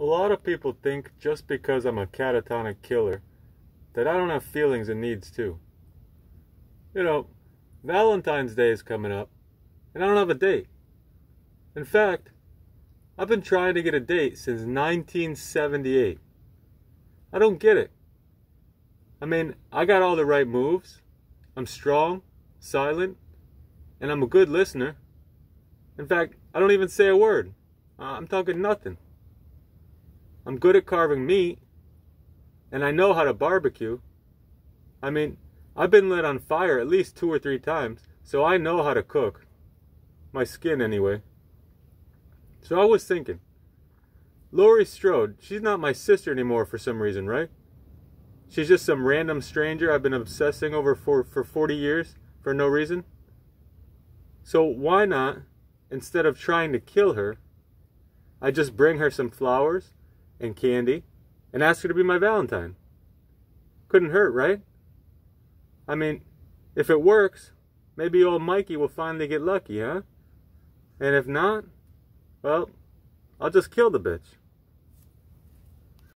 A lot of people think just because I'm a catatonic killer that I don't have feelings and needs too. You know, Valentine's Day is coming up and I don't have a date. In fact, I've been trying to get a date since 1978. I don't get it. I mean, I got all the right moves. I'm strong, silent, and I'm a good listener. In fact, I don't even say a word. Uh, I'm talking nothing. I'm good at carving meat, and I know how to barbecue. I mean, I've been lit on fire at least two or three times, so I know how to cook. My skin, anyway. So I was thinking, Lori Strode, she's not my sister anymore for some reason, right? She's just some random stranger I've been obsessing over for, for 40 years for no reason. So why not, instead of trying to kill her, I just bring her some flowers and candy and ask her to be my Valentine. Couldn't hurt, right? I mean, if it works, maybe old Mikey will finally get lucky, huh? And if not, well, I'll just kill the bitch.